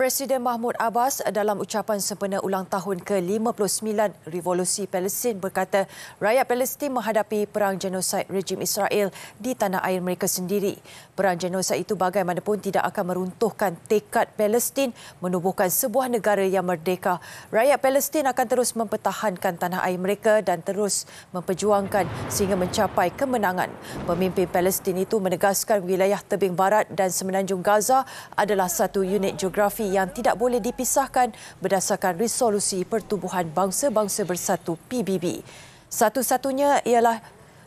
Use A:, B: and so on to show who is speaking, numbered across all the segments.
A: Presiden Mahmud Abbas dalam ucapan sempena ulang tahun ke-59 Revolusi Palestin berkata rakyat Palestin menghadapi perang genosid rejim Israel di tanah air mereka sendiri. Perang genosid itu bagaimanapun tidak akan meruntuhkan tekad Palestin menubuhkan sebuah negara yang merdeka. Rakyat Palestin akan terus mempertahankan tanah air mereka dan terus memperjuangkan sehingga mencapai kemenangan. Pemimpin Palestin itu menegaskan wilayah tebing barat dan semenanjung Gaza adalah satu unit geografi yang tidak boleh dipisahkan berdasarkan resolusi Pertubuhan Bangsa-Bangsa Bersatu PBB. Satu-satunya ialah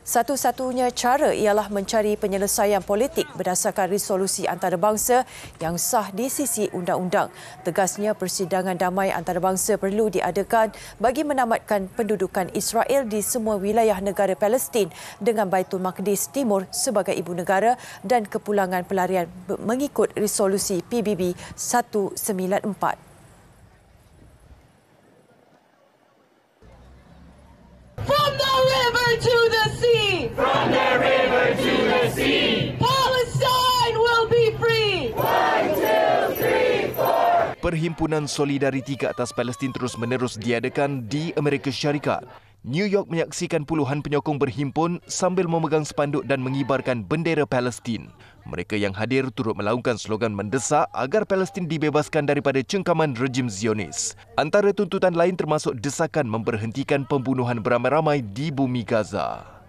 A: satu-satunya cara ialah mencari penyelesaian politik berdasarkan resolusi antarabangsa yang sah di sisi undang-undang. Tegasnya persidangan damai antarabangsa perlu diadakan bagi menamatkan pendudukan Israel di semua wilayah negara Palestin dengan Baitul Maqdis Timur sebagai ibu negara dan kepulangan pelarian mengikut resolusi PBB 194.
B: Perhimpunan Solidariti ke atas Palestin terus menerus diadakan di Amerika Syarikat. New York menyaksikan puluhan penyokong berhimpun sambil memegang spanduk dan mengibarkan bendera Palestin. Mereka yang hadir turut melakukan slogan mendesak agar Palestin dibebaskan daripada cengkaman rejim Zionis. Antara tuntutan lain termasuk desakan memberhentikan pembunuhan beramai-ramai di bumi Gaza.